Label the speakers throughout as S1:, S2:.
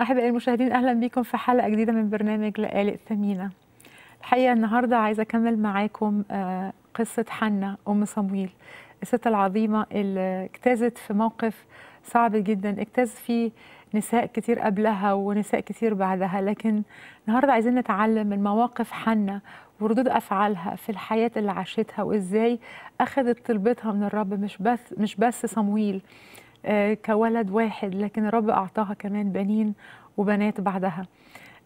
S1: أحبائي المشاهدين أهلا بكم في حلقة جديدة من برنامج لآلئ ثمينة الحقيقة النهاردة عايزة أكمل معاكم آه، قصة حنة أم صمويل الست العظيمة اللي اجتازت في موقف صعب جدا اجتاز فيه نساء كتير قبلها ونساء كتير بعدها لكن النهاردة عايزين نتعلم من مواقف حنة وردود أفعالها في الحياة اللي عاشتها وإزاي أخذت طلبتها من الرب مش بس, مش بس صمويل آه، كولد واحد لكن الرب أعطاها كمان بنين وبنات بعدها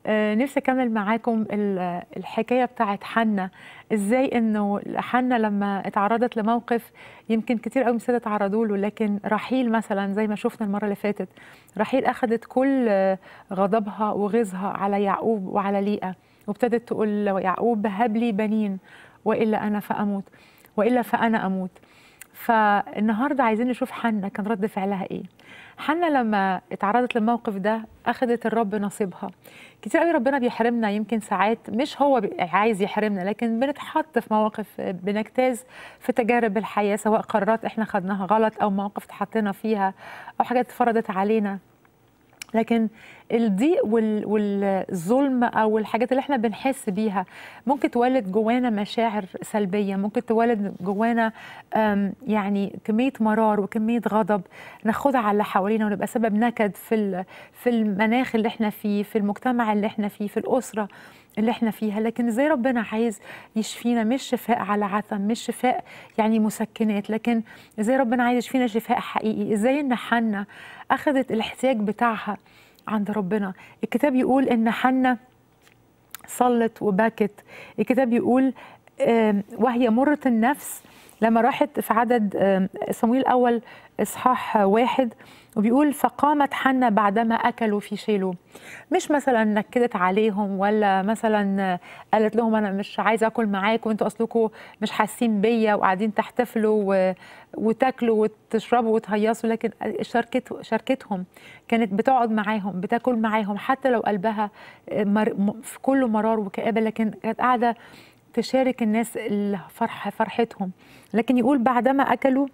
S1: آه، نفسي أكمل معاكم الحكاية بتاعت حنة إزاي إنه حنة لما اتعرضت لموقف يمكن كتير قوي السادة اتعرضوا له لكن رحيل مثلا زي ما شفنا المرة اللي فاتت رحيل أخذت كل غضبها وغيظها على يعقوب وعلى ليئة وابتدت تقول يعقوب هب لي بنين وإلا أنا فأموت وإلا فأنا أموت فالنهارده عايزين نشوف حنا كان رد فعلها ايه حنا لما اتعرضت للموقف ده اخذت الرب نصيبها كتير قوي ربنا بيحرمنا يمكن ساعات مش هو عايز يحرمنا لكن بنتحط في مواقف بنجتاز في تجارب الحياه سواء قرارات احنا خدناها غلط او مواقف اتحطينا فيها او حاجات اتفرضت علينا لكن الضيق والظلم او الحاجات اللي احنا بنحس بيها ممكن تولد جوانا مشاعر سلبيه ممكن تولد جوانا يعني كميه مرار وكميه غضب ناخدها على اللي حوالينا ونبقى سبب نكد في في المناخ اللي احنا فيه في المجتمع اللي احنا فيه في الاسره اللي احنا فيها لكن زي ربنا عايز يشفينا مش شفاء على عثم مش شفاء يعني مسكنات لكن زي ربنا عايز يشفينا شفاء حقيقي ازاي ان حنا اخذت الاحتياج بتاعها عند ربنا الكتاب يقول ان حنا صلت وبكت الكتاب يقول وهي مرة النفس لما راحت في عدد صمويل الأول إصحاح واحد وبيقول فقامت حنا بعدما اكلوا في شيلو مش مثلا نكدت عليهم ولا مثلا قالت لهم انا مش عايزه اكل معاك وانتوا اصلكم مش حاسين بيا وقاعدين تحتفلوا و... وتاكلوا وتشربوا وتهيصوا لكن شاركت شاركتهم كانت بتقعد معاهم بتاكل معاهم حتى لو قلبها مر... في كله مرار وكآبه لكن كانت قاعده تشارك الناس الفرحه فرحتهم لكن يقول بعدما اكلوا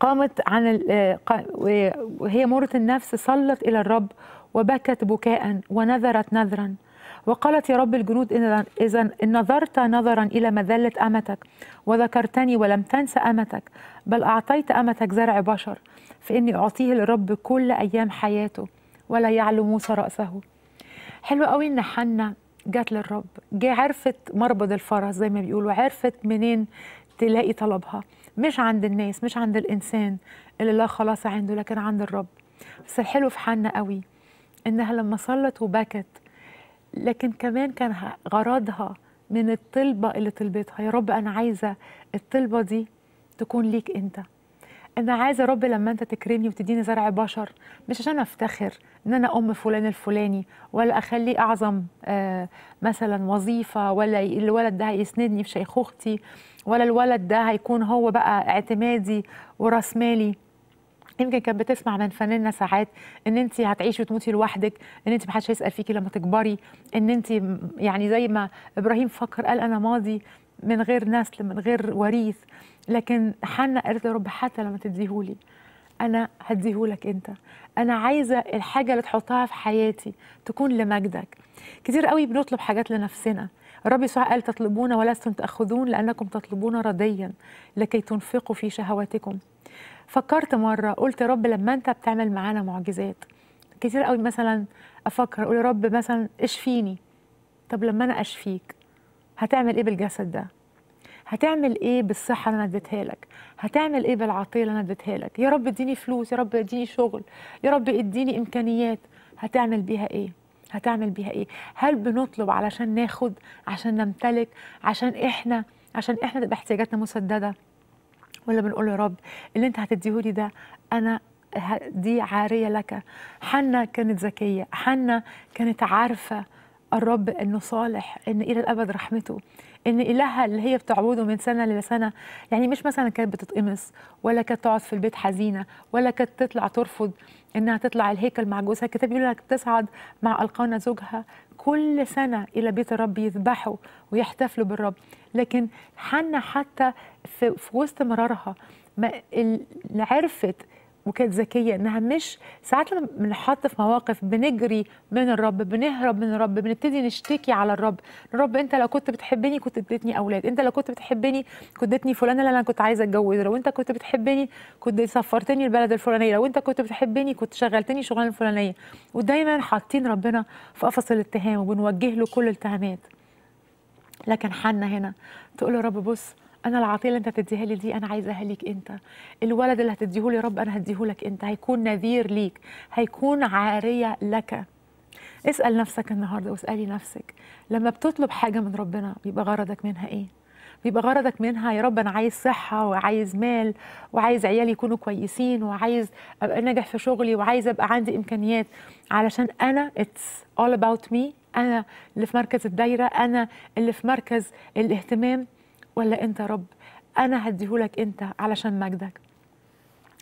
S1: قامت عن آه، وهي مرة النفس صلت إلى الرب وبكت بكاء ونذرت نذرا وقالت يا رب الجنود إذا إن نظرت نظرا إلى مذلة أمتك وذكرتني ولم تنس أمتك بل أعطيت أمتك زرع بشر فإني أعطيه للرب كل أيام حياته ولا يعلو موسى رأسه حلو قوي إن حنا جات للرب جه عرفت مربض الفرس زي ما بيقولوا عرفت منين تلاقي طلبها مش عند الناس مش عند الانسان اللي لا خلاص عنده لكن عند الرب بس الحلو في حنا قوي انها لما صلت وبكت لكن كمان كان غرضها من الطلبه اللي طلبتها يا رب انا عايزه الطلبه دي تكون ليك انت انا عايزه رب لما انت تكرمني وتديني زرع بشر مش عشان افتخر ان انا ام فلان الفلاني ولا اخليه اعظم آه، مثلا وظيفه ولا الولد ده هيسندني في شيخوختي ولا الولد ده هيكون هو بقى اعتمادي وراس مالي يمكن كانت بتسمع من فنانه ساعات ان انت هتعيشي وتموتي لوحدك ان انت محدش هيسال فيكي لما تكبري ان انت يعني زي ما ابراهيم فكر قال انا ماضي من غير نسل من غير وريث لكن حنا قالت يا رب حتى لما تديهولي انا هديهولك انت انا عايزه الحاجه اللي تحطها في حياتي تكون لمجدك كتير قوي بنطلب حاجات لنفسنا الرب يسوع قال تطلبون ولستم تاخذون لانكم تطلبون رديا لكي تنفقوا في شهواتكم فكرت مره قلت يا رب لما انت بتعمل معانا معجزات كتير قوي مثلا افكر اقول يا رب مثلا اشفيني طب لما انا اشفيك هتعمل ايه بالجسد ده هتعمل ايه بالصحه اللي انا اديتها لك هتعمل ايه بالعطيه اللي انا اديتها لك يا رب اديني فلوس يا رب اديني شغل يا رب اديني امكانيات هتعمل بيها ايه هتعمل بيها ايه هل بنطلب علشان ناخد عشان نمتلك عشان احنا عشان احنا تبقى احتياجاتنا مسدده ولا بنقول يا رب اللي انت هتديهولي ده انا دي عاريه لك حنا كانت ذكيه حنا كانت عارفه الرب انه صالح ان الى الابد رحمته ان الهها اللي هي بتعوده من سنه لسنه يعني مش مثلا كانت بتتقمص ولا كانت تقعد في البيت حزينه ولا كانت تطلع ترفض انها تطلع الهيكل مع جوزها الكتاب بيقول لك بتصعد مع القانا زوجها كل سنه الى بيت الرب يذبحوا ويحتفلوا بالرب لكن حنا حتى في وسط مرارها ما عرفت وكانت ذكيه انها مش ساعات لما بنحط في مواقف بنجري من الرب بنهرب من الرب بنبتدي نشتكي على الرب الرب انت لو كنت بتحبني كنت اديتني اولاد انت لو كنت بتحبني كنت اديتني فلانه اللي انا كنت عايزه اتجوزها لو انت كنت بتحبني كنت سفرتني البلد الفلانيه لو انت كنت بتحبني كنت شغلتني شغلانه الفلانيه ودايما حاطين ربنا في قفص الاتهام وبنوجه له كل الاتهامات لكن حنا هنا تقول له رب بص انا العطيه اللي انت هتديها لي دي انا عايزاها ليك انت الولد اللي هتديه لي رب انا هديه لك انت هيكون نذير ليك هيكون عاريه لك اسال نفسك النهارده واسالي نفسك لما بتطلب حاجه من ربنا بيبقى غرضك منها ايه بيبقى غرضك منها يا رب انا عايز صحه وعايز مال وعايز عيالي يكونوا كويسين وعايز ابقى ناجح في شغلي وعايز ابقى عندي امكانيات علشان انا اتس اول اباوت مي انا اللي في مركز الدايره انا اللي في مركز الاهتمام ولا انت يا رب انا هديهولك انت علشان مجدك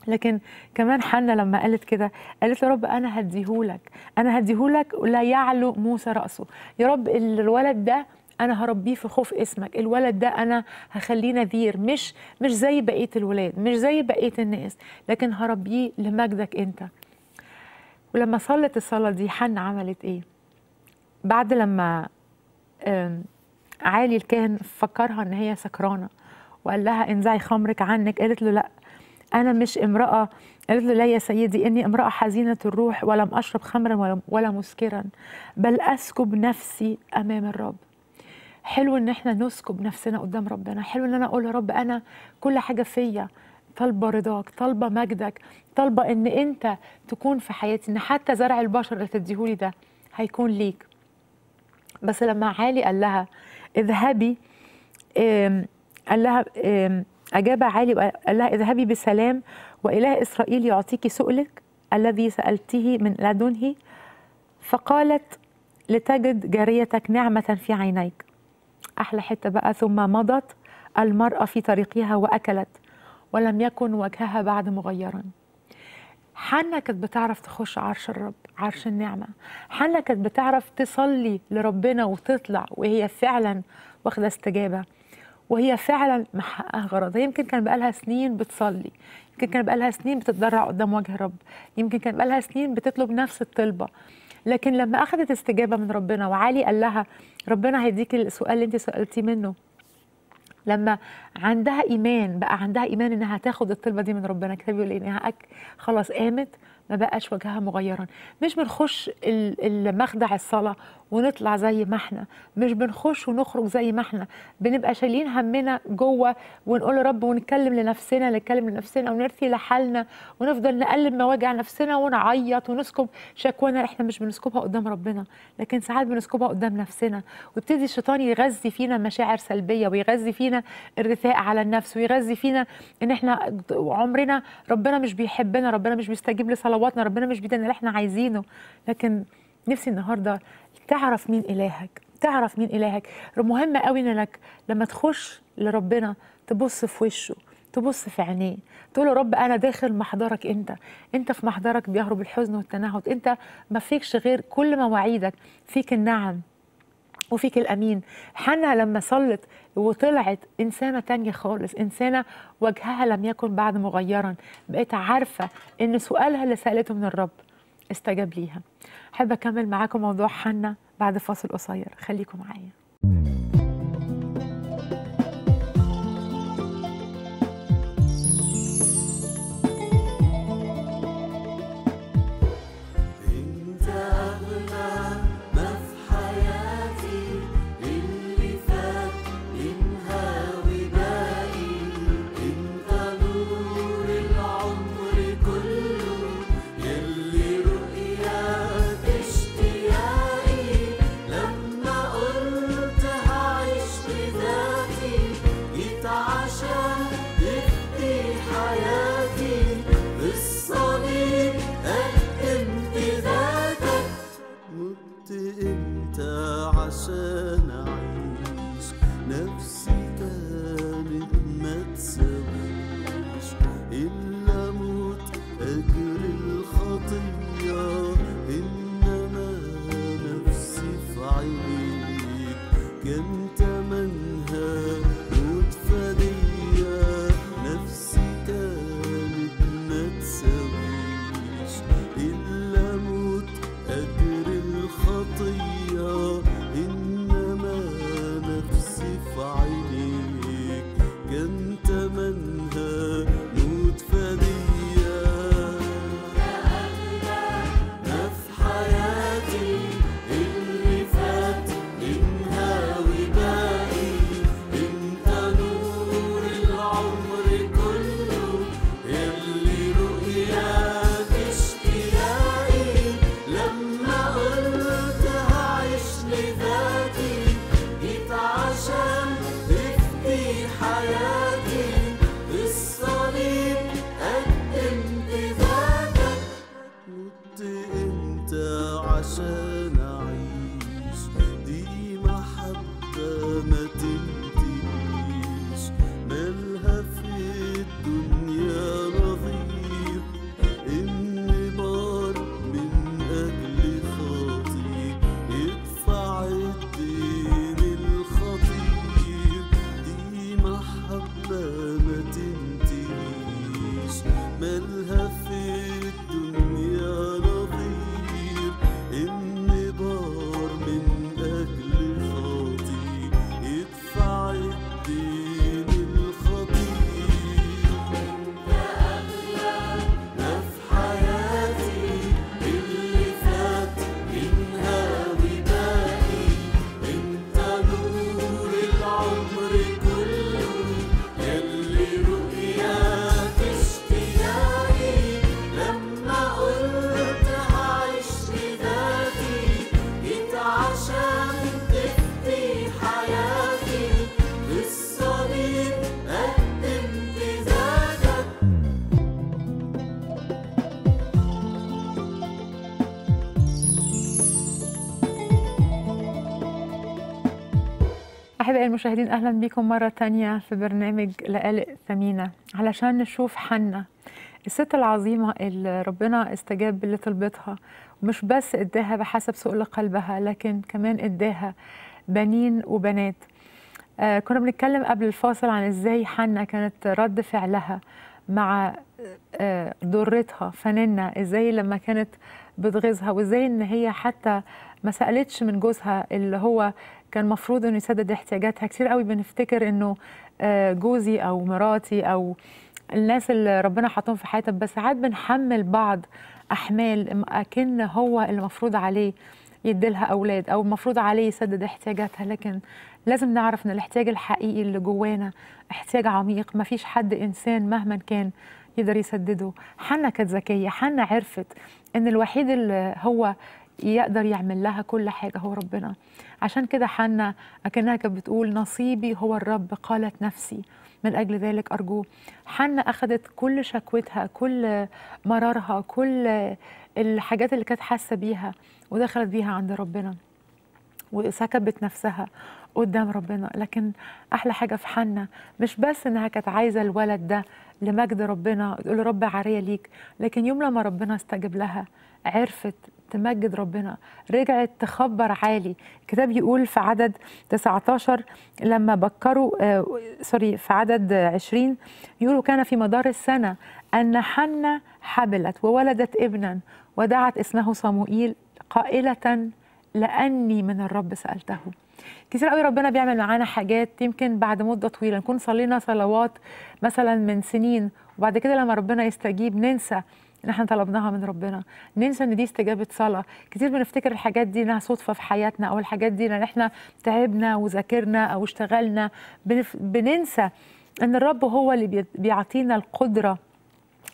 S1: لكن كمان حنا لما قالت كده قالت يا رب انا هديهولك انا هديهولك لا يعلو موسى راسه يا رب الولد ده انا هربيه في خوف اسمك الولد ده انا هخليه نذير مش مش زي بقيه الولاد مش زي بقيه الناس لكن هربيه لمجدك انت ولما صلت الصلاه دي حنا عملت ايه بعد لما علي الكاهن فكرها ان هي سكرانه وقال لها انزعي خمرك عنك قالت له لا انا مش امراه قالت له لا يا سيدي اني امراه حزينه الروح ولم اشرب خمرا ولا, ولا مسكرا بل اسكب نفسي امام الرب حلو ان احنا نسكب نفسنا قدام ربنا حلو ان انا اقول يا رب انا كل حاجه فيا طالبه رضاك طالبه مجدك طالبه ان انت تكون في حياتي ان حتى زرع البشر اللي تديهولي ده هيكون ليك بس لما علي قال لها اذهبي قال لها أجاب علي وقال لها اذهبي بسلام وإله إسرائيل يعطيك سؤلك الذي سألته من لدنه فقالت لتجد جاريتك نعمة في عينيك أحلى حتة بقى ثم مضت المرأة في طريقها وأكلت ولم يكن وجهها بعد مغيراً حنا كانت بتعرف تخش عرش الرب عرش النعمة حنا كانت بتعرف تصلي لربنا وتطلع وهي فعلا واخدة استجابة وهي فعلا محققه غرضها يمكن كان بقالها سنين بتصلي يمكن كان بقالها سنين بتتضرع قدام وجه الرب يمكن كان بقالها سنين بتطلب نفس الطلبه لكن لما اخذت استجابه من ربنا وعلي قال لها ربنا هيديك السؤال اللي انت سالتي منه لما عندها ايمان بقى عندها ايمان انها تاخد الطلبه دي من ربنا كتاب يقول إيه؟ انها أك خلاص قامت ما بقاش وجهها مغيرا مش بنخش مخدع الصلاه ونطلع زي ما احنا مش بنخش ونخرج زي ما احنا بنبقى شايلين همنا جوه ونقول يا رب ونتكلم لنفسنا نتكلم لنفسنا ونرثي لحالنا ونفضل نقلب مواجع نفسنا ونعيط ونسكب شكوانا احنا مش بنسكبها قدام ربنا لكن ساعات بنسكبها قدام نفسنا ويبتدي الشيطان يغذي فينا مشاعر سلبيه ويغذي فينا الرثاء على النفس ويغذي فينا ان احنا عمرنا ربنا مش بيحبنا ربنا مش بيستجيب لصلواتنا ربنا مش بيدينا اللي احنا عايزينه لكن نفسي النهارده تعرف مين إلهك تعرف مين إلهك مهم قوي إنك لما تخش لربنا تبص في وشه تبص في عينيه تقول يا رب انا داخل محضرك انت انت في محضرك بيهرب الحزن والتنهد انت ما فيكش غير كل مواعيدك فيك النعم وفيك الامين حنا لما صلت وطلعت انسانه تانية خالص انسانه وجهها لم يكن بعد مغيرا بقيت عارفه ان سؤالها اللي سالته من الرب استجاب ليها احب أكمل معاكم موضوع حنا بعد فاصل قصير خليكم معايا
S2: وعيونيك كنت
S1: المشاهدين أهلا بكم مرة تانية في برنامج لقالق ثمينة علشان نشوف حنة الست العظيمة اللي ربنا استجاب لطلبتها ومش بس اداها بحسب سؤال قلبها لكن كمان اداها بنين وبنات آه كنا بنتكلم قبل الفاصل عن ازاي حنة كانت رد فعلها مع ضرتها آه، فنانة ازاي لما كانت بتغيظها وازاي ان هي حتى ما سالتش من جوزها اللي هو كان مفروض انه يسدد احتياجاتها كتير قوي بنفتكر انه آه، جوزي او مراتي او الناس اللي ربنا حاطهم في حياتك بس ساعات بنحمل بعض احمال اكن هو اللي مفروض عليه يديلها اولاد او المفروض عليه يسدد احتياجاتها لكن لازم نعرف ان الاحتياج الحقيقي اللي جوانا احتياج عميق ما فيش حد انسان مهما كان يقدر يسدده حنا كانت ذكيه حنا عرفت ان الوحيد اللي هو يقدر يعمل لها كل حاجه هو ربنا عشان كده حنا اكنها كانت بتقول نصيبي هو الرب قالت نفسي من أجل ذلك أرجو حنا أخذت كل شكوتها كل مرارها كل الحاجات اللي كانت حاسة بيها ودخلت بيها عند ربنا وسكبت نفسها قدام ربنا لكن احلى حاجه في حنا مش بس انها كانت عايزه الولد ده لمجد ربنا تقول رب عاريه ليك لكن يوم لما ربنا استجب لها عرفت تمجد ربنا رجعت تخبر عالي الكتاب يقول في عدد 19 لما بكروا آه سوري في عدد 20 يقولوا كان في مدار السنة أن حنة حبلت وولدت ابنا ودعت اسمه صموئيل قائلة لأني من الرب سألته كثير قوي ربنا بيعمل معانا حاجات يمكن بعد مده طويله نكون صلينا صلوات مثلا من سنين وبعد كده لما ربنا يستجيب ننسى اللي احنا طلبناها من ربنا ننسى ان دي استجابه صلاه كتير بنفتكر الحاجات دي انها صدفه في حياتنا او الحاجات دي ان احنا تعبنا وذاكرنا او اشتغلنا بننسى ان الرب هو اللي بيعطينا القدره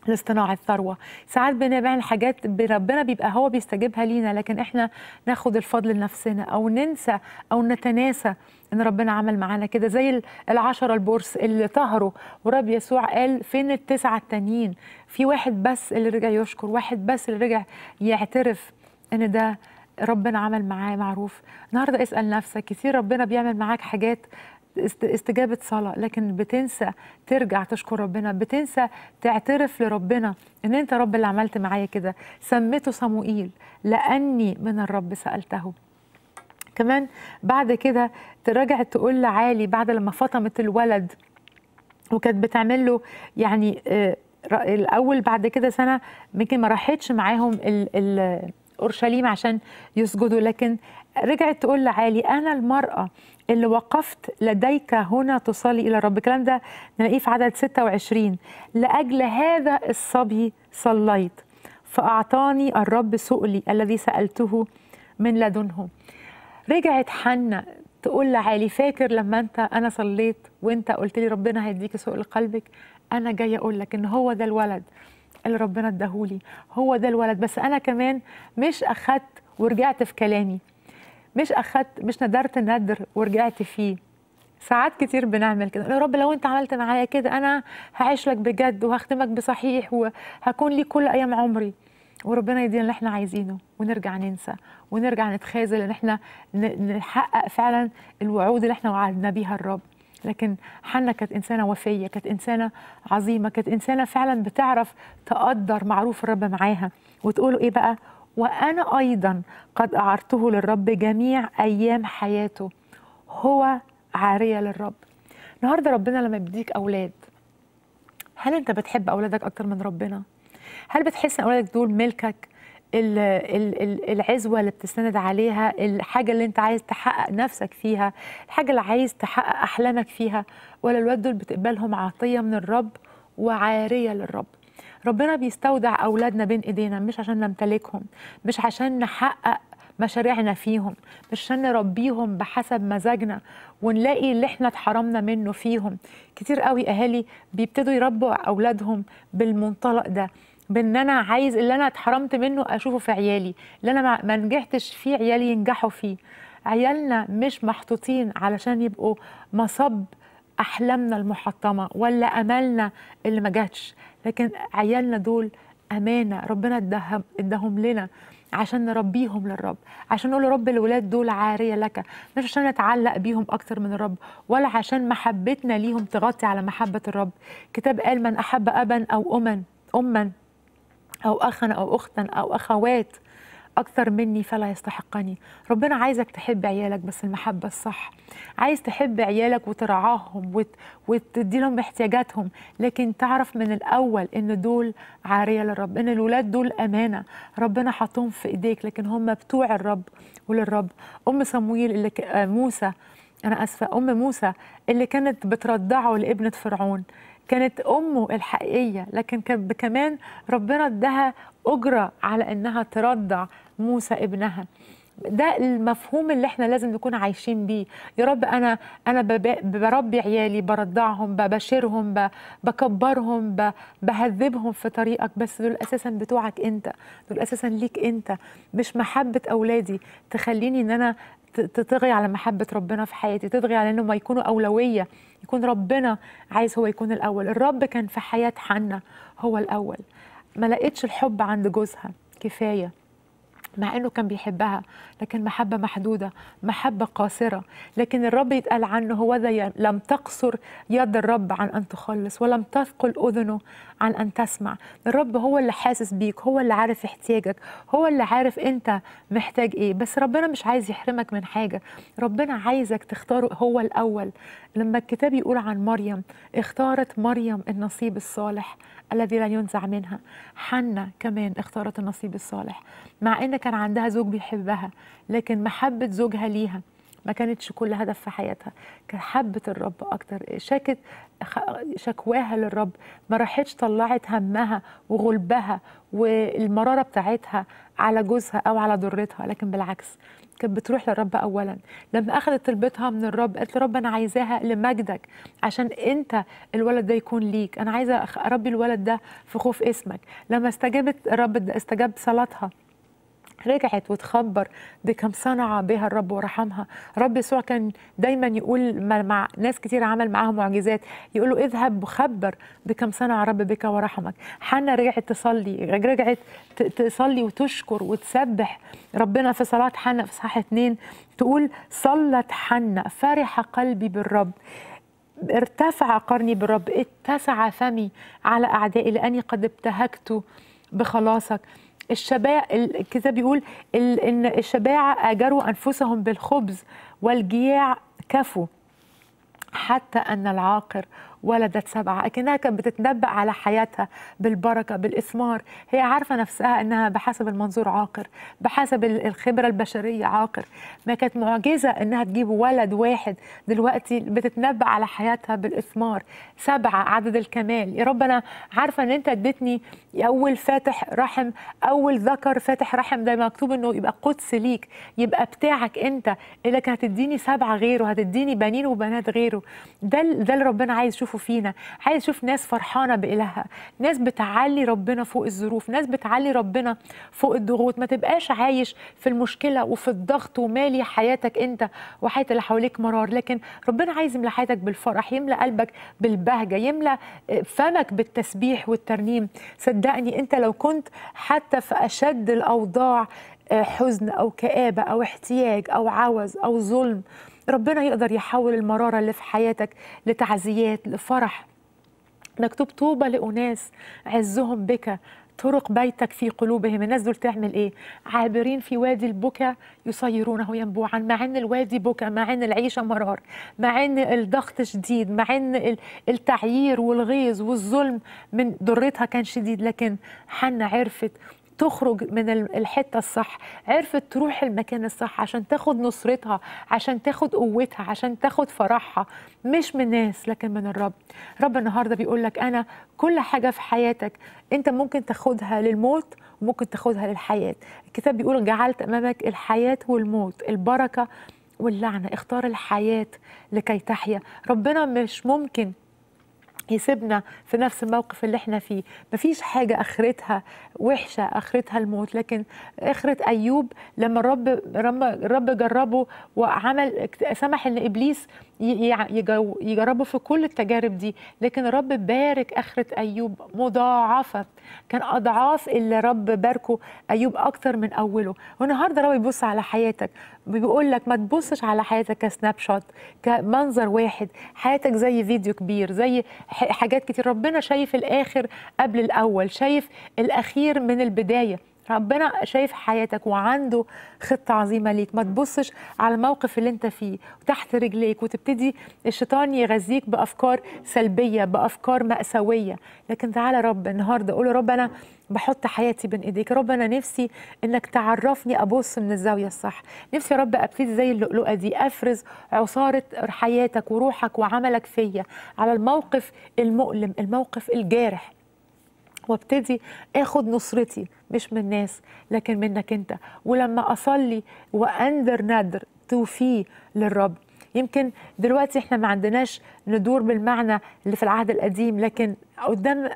S1: لاصطناع الثروه ساعات بنعمل حاجات ربنا بيبقى هو بيستجيبها لينا لكن احنا ناخد الفضل لنفسنا او ننسى او نتناسى ان ربنا عمل معانا كده زي العشرة البورس اللي طهروا ورب يسوع قال فين التسعة التانيين في واحد بس اللي رجع يشكر واحد بس اللي رجع يعترف ان ده ربنا عمل معاه معروف النهارده اسال نفسك كتير ربنا بيعمل معاك حاجات استجابه صلاه لكن بتنسى ترجع تشكر ربنا بتنسى تعترف لربنا ان انت رب اللي عملت معايا كده سميته صموئيل لاني من الرب سالته كمان بعد كده تراجع تقول لعالي بعد لما فطمت الولد وكانت بتعمل له يعني آه، الاول بعد كده سنه يمكن ما راحتش معاهم اورشليم عشان يسجدوا لكن رجعت تقول لعالي انا المراه اللي وقفت لديك هنا تصلي إلى الرب الكلام ده نلاقيه في عدد 26 لأجل هذا الصبي صليت فأعطاني الرب سؤلي الذي سألته من لدنه رجعت حنا تقول لعالي فاكر لما انت انا صليت وانت قلت لي ربنا هيديك سؤل قلبك انا جاي اقول لك ان هو ده الولد اللي ربنا اداهولي هو ده الولد بس انا كمان مش اخدت ورجعت في كلامي مش اخدت مش ندرت ندر ورجعت فيه ساعات كتير بنعمل كده يا رب لو انت عملت معايا كده انا هعيش لك بجد وهختمك بصحيح وهكون ليك كل ايام عمري وربنا يدينا اللي احنا عايزينه ونرجع ننسى ونرجع نتخاذل ان احنا نحقق فعلا الوعود اللي احنا وعدنا بيها الرب لكن حنا كانت انسانه وفيه كانت انسانه عظيمه كانت انسانه فعلا بتعرف تقدر معروف الرب معاها وتقولوا ايه بقى وأنا أيضا قد أعرته للرب جميع أيام حياته هو عارية للرب النهاردة ربنا لما يديك أولاد هل أنت بتحب أولادك أكتر من ربنا؟ هل بتحس أن أولادك دول ملكك؟ العزوة اللي بتستند عليها الحاجة اللي انت عايز تحقق نفسك فيها الحاجة اللي عايز تحقق أحلامك فيها ولا الواد دول بتقبلهم عطية من الرب وعارية للرب ربنا بيستودع أولادنا بين إيدينا مش عشان نمتلكهم مش عشان نحقق مشاريعنا فيهم مش عشان نربيهم بحسب مزاجنا ونلاقي اللي احنا اتحرمنا منه فيهم كتير قوي أهالي بيبتدوا يربوا أولادهم بالمنطلق ده بان انا عايز اللي انا اتحرمت منه اشوفه في عيالي اللي انا ما نجحتش فيه عيالي ينجحوا فيه عيالنا مش محطوطين علشان يبقوا مصب احلامنا المحطمه ولا املنا اللي ما جاتش لكن عيالنا دول امانه ربنا ادهم ادهم لنا عشان نربيهم للرب عشان نقول رب الولاد دول عاريه لك مش عشان نتعلق بيهم اكتر من الرب ولا عشان محبتنا ليهم تغطي على محبه الرب كتاب قال من احب ابا او اما اما او اخا او اختا او اخوات أكثر مني فلا يستحقني ربنا عايزك تحب عيالك بس المحبة الصح عايز تحب عيالك وترعاهم وت... وتدي لهم احتياجاتهم لكن تعرف من الأول إن دول عارية للرب إن الولاد دول أمانة ربنا حاطهم في إيديك لكن هم بتوع الرب وللرب أم صمويل اللي ك... آه، موسى أنا أسفة أم موسى اللي كانت بترضعه لابنة فرعون كانت امه الحقيقيه لكن كمان ربنا ادها اجره على انها ترضع موسى ابنها ده المفهوم اللي احنا لازم نكون عايشين بيه يا رب انا انا بربي عيالي برضعهم ببشرهم بكبرهم بهذبهم في طريقك بس دول اساسا بتوعك انت دول اساسا ليك انت مش محبه اولادي تخليني ان انا تطغي على محبة ربنا في حياتي تطغي على انهم يكونوا أولوية يكون ربنا عايز هو يكون الأول الرب كان في حياة حنة هو الأول ما لقيتش الحب عند جوزها كفاية مع انه كان بيحبها لكن محبه محدوده محبه قاصره لكن الرب يتقال عنه هو ذا لم تقصر يد الرب عن ان تخلص ولم تثقل اذنه عن ان تسمع الرب هو اللي حاسس بيك هو اللي عارف احتياجك هو اللي عارف انت محتاج ايه بس ربنا مش عايز يحرمك من حاجه ربنا عايزك تختاره هو الاول لما الكتاب يقول عن مريم اختارت مريم النصيب الصالح الذي لن ينزع منها حنا كمان اختارت النصيب الصالح مع ان كان عندها زوج بيحبها لكن محبه زوجها ليها ما كانتش كل هدف في حياتها كانت حبت الرب اكتر شكت شكواها للرب ما راحتش طلعت همها وغلبها والمراره بتاعتها على جوزها او على ضرتها لكن بالعكس كانت بتروح للرب اولا لما اخذت طلبتها من الرب قالت له رب انا عايزاها لمجدك عشان انت الولد ده يكون ليك انا عايزه اربي الولد ده في خوف اسمك لما استجابت الرب استجاب صلاتها رجعت وتخبر بكم صنع بها الرب ورحمها رب يسوع كان دايما يقول مع ناس كتير عمل معاهم معجزات يقول له اذهب وخبر بكم صنع رب بك ورحمك حنا رجعت تصلي رجعت تصلي وتشكر وتسبح ربنا في صلاة حنا في صحاح اتنين تقول صلت حنا فرح قلبي بالرب ارتفع قرني بالرب اتسع فمي على أعدائي لأني قد ابتهكت بخلاصك الشباع الكتاب بيقول ان الشباعه اجروا انفسهم بالخبز والجياع كفوا حتى ان العاقر ولدت سبعة أكنها كانت بتتنبأ على حياتها بالبركة بالإثمار هي عارفة نفسها أنها بحسب المنظور عاقر بحسب الخبرة البشرية عاقر ما كانت معجزة أنها تجيب ولد واحد دلوقتي بتتنبأ على حياتها بالإثمار سبعة عدد الكمال يا رب أنا عارفة أن أنت اديتني أول فاتح رحم أول ذكر فاتح رحم ده مكتوب أنه يبقى قدس ليك يبقى بتاعك أنت كانت هتديني سبعة غيره هتديني بنين وبنات غيره ده ده اللي ربنا عايز يشوف اشوفه فينا عايز اشوف ناس فرحانه بالهها ناس بتعلي ربنا فوق الظروف ناس بتعلي ربنا فوق الضغوط ما تبقاش عايش في المشكله وفي الضغط ومالي حياتك انت وحياه اللي حواليك مرار لكن ربنا عايز يملى حياتك بالفرح يملى قلبك بالبهجه يملى آه، فمك بالتسبيح والترنيم صدقني انت لو كنت حتى في اشد الاوضاع آه، حزن او كابه او احتياج او عوز او ظلم ربنا يقدر يحول المرارة اللي في حياتك لتعزيات لفرح نكتب طوبة لاناس عزهم بك طرق بيتك في قلوبهم الناس دول تعمل ايه عابرين في وادي البكا يصيرونه ينبوعا مع ان الوادي بكا مع ان العيشه مرار مع ان الضغط شديد مع ان التعيير والغيظ والظلم من ضرتها كان شديد لكن حنا عرفت تخرج من الحته الصح عرفت تروح المكان الصح عشان تاخد نصرتها عشان تاخد قوتها عشان تاخد فرحها مش من ناس لكن من الرب رب النهارده بيقول لك انا كل حاجه في حياتك انت ممكن تاخدها للموت وممكن تاخدها للحياه الكتاب بيقول جعلت امامك الحياه والموت البركه واللعنه اختار الحياه لكي تحيا ربنا مش ممكن يسيبنا في نفس الموقف اللي احنا فيه مفيش حاجة آخرتها وحشة آخرتها الموت لكن آخرة أيوب لما الرب الرب جربه وعمل سمح إن إبليس يجربوا في كل التجارب دي لكن الرب بارك آخرة أيوب مضاعفة كان أضعاف اللي رب باركه أيوب أكتر من أوله والنهاردة رب بيبص على حياتك بيقول لك ما تبصش على حياتك كسناب شوت كمنظر واحد حياتك زي فيديو كبير زي حاجات كتير ربنا شايف الآخر قبل الأول شايف الأخير من البداية ربنا شايف حياتك وعنده خطه عظيمه ليك ما تبصش على الموقف اللي انت فيه وتحت رجليك وتبتدي الشيطان يغذيك بافكار سلبيه بافكار ماساويه لكن تعالى رب النهارده قول رب انا بحط حياتي بين ايديك رب انا نفسي انك تعرفني ابص من الزاويه الصح نفسي يا رب ابتدي زي اللؤلؤه دي افرز عصاره حياتك وروحك وعملك فيا على الموقف المؤلم الموقف الجارح وابتدي اخد نصرتي مش من الناس لكن منك انت ولما اصلي واندر ندر توفيه للرب يمكن دلوقتي احنا ما عندناش ندور بالمعنى اللي في العهد القديم لكن قدام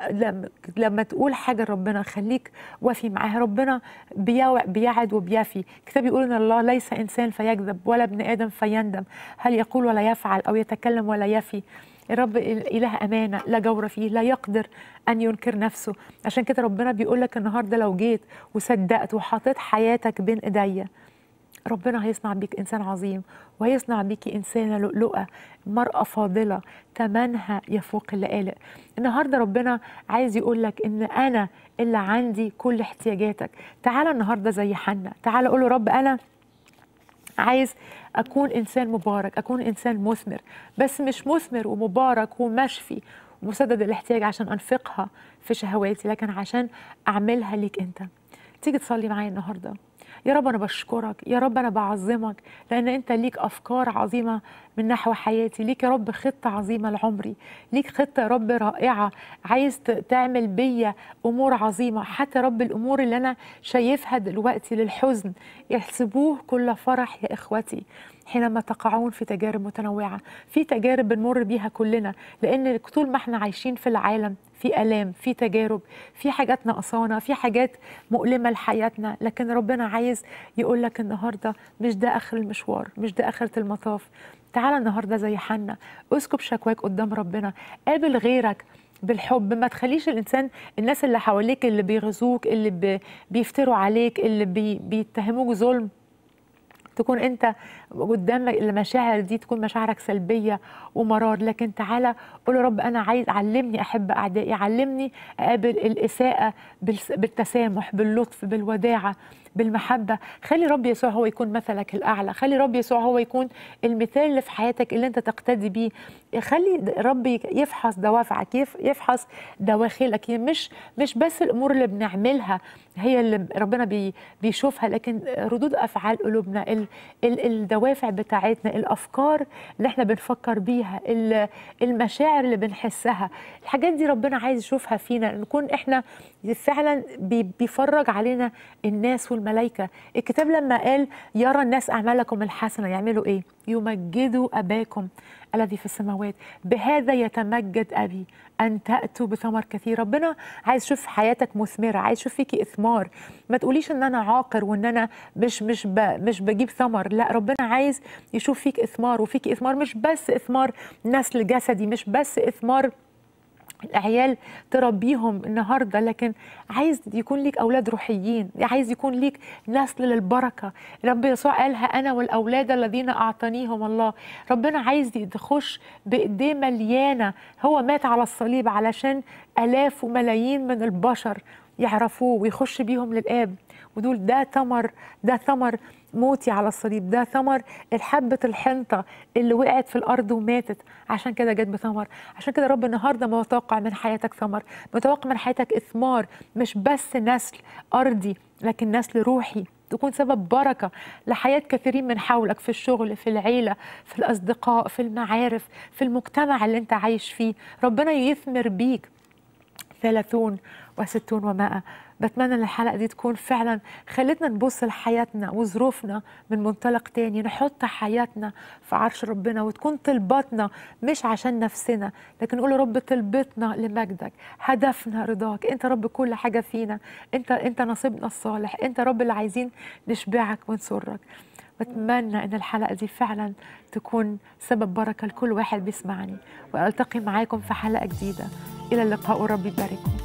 S1: لما تقول حاجه لربنا خليك وفي معاها ربنا بيعد وبيفي كتاب يقول ان الله ليس انسان فيكذب ولا ابن ادم فيندم هل يقول ولا يفعل او يتكلم ولا يفي الرب إله أمانة لا جور فيه لا يقدر أن ينكر نفسه عشان كده ربنا بيقول لك النهاردة لو جيت وصدقت وحطيت حياتك بين إيديا ربنا هيصنع بيك إنسان عظيم وهيصنع بيكي إنسانة لؤلؤة مرأة فاضلة تمنها يفوق اللآلئ النهاردة ربنا عايز يقول لك إن أنا اللي عندي كل احتياجاتك تعالى النهاردة زي حنا تعالى قول رب أنا عايز اكون انسان مبارك اكون انسان مثمر بس مش مثمر ومبارك ومشفي ومسدد الاحتياج عشان انفقها في شهواتي لكن عشان اعملها ليك انت تيجي تصلي معايا النهارده يا رب انا بشكرك يا رب انا بعظمك لان انت ليك افكار عظيمه من نحو حياتي ليك يا رب خطه عظيمه لعمري ليك خطه يا رب رائعه عايز تعمل بيا امور عظيمه حتى رب الامور اللي انا شايفها دلوقتي للحزن احسبوه كل فرح يا اخوتي حينما تقعون في تجارب متنوعة في تجارب بنمر بيها كلنا لأن طول ما احنا عايشين في العالم في آلام في تجارب في حاجات ناقصانا في حاجات مؤلمة لحياتنا لكن ربنا عايز يقول لك النهاردة مش ده آخر المشوار مش ده آخرة المطاف تعالى النهاردة زي حنا اسكب شكواك قدام ربنا قابل غيرك بالحب ما تخليش الانسان الناس اللي حواليك اللي بيغزوك اللي بيفتروا عليك اللي بيتهموك ظلم تكون انت قدام المشاعر دي تكون مشاعرك سلبيه ومرار لكن تعالى قول يا رب انا عايز علمني احب اعدائي علمني اقابل الاساءه بالتسامح باللطف بالوداعه بالمحبه خلي رب يسوع هو يكون مثلك الاعلى خلي رب يسوع هو يكون المثال اللي في حياتك اللي انت تقتدي بيه خلي رب يفحص دوافعك يفحص دواخلك مش مش بس الامور اللي بنعملها هي اللي ربنا بي بيشوفها لكن ردود افعال قلوبنا ال ال الدوافع بتاعتنا الافكار اللي احنا بنفكر بيها المشاعر اللي بنحسها الحاجات دي ربنا عايز يشوفها فينا نكون احنا فعلا بيفرج علينا الناس وال الملائكة الكتاب لما قال يرى الناس أعمالكم الحسنة يعملوا إيه؟ يمجدوا أباكم الذي في السماوات بهذا يتمجد أبي أن تأتوا بثمر كثير ربنا عايز يشوف حياتك مثمرة عايز يشوف فيكي إثمار ما تقوليش إن أنا عاقر وإن أنا مش مش مش بجيب ثمر لا ربنا عايز يشوف فيك إثمار وفيك إثمار مش بس إثمار نسل جسدي مش بس إثمار العيال تربيهم النهارده لكن عايز يكون ليك اولاد روحيين عايز يكون ليك نسل للبركه رب يسوع قالها انا والاولاد الذين اعطانيهم الله ربنا عايز تخش بايديه مليانه هو مات على الصليب علشان الاف وملايين من البشر يعرفوه ويخش بيهم للاب ودول ده ثمر ده ثمر موتي على الصليب ده ثمر الحبة الحنطة اللي وقعت في الأرض وماتت عشان كده جت بثمر عشان كده رب النهاردة متوقع من حياتك ثمر متوقع من حياتك إثمار مش بس نسل أرضي لكن نسل روحي تكون سبب بركة لحياة كثيرين من حولك في الشغل في العيلة في الأصدقاء في المعارف في المجتمع اللي أنت عايش فيه ربنا يثمر بيك ثلاثون وستون ومائة بتمنى ان الحلقه دي تكون فعلا خلتنا نبص لحياتنا وظروفنا من منطلق تاني نحط حياتنا في عرش ربنا وتكون طلباتنا مش عشان نفسنا لكن نقول رب طلبتنا لمجدك هدفنا رضاك انت رب كل حاجه فينا انت انت نصيبنا الصالح انت رب اللي عايزين نشبعك ونسرك بتمنى ان الحلقه دي فعلا تكون سبب بركه لكل واحد بيسمعني والتقي معاكم في حلقه جديده الى اللقاء ورب يبارككم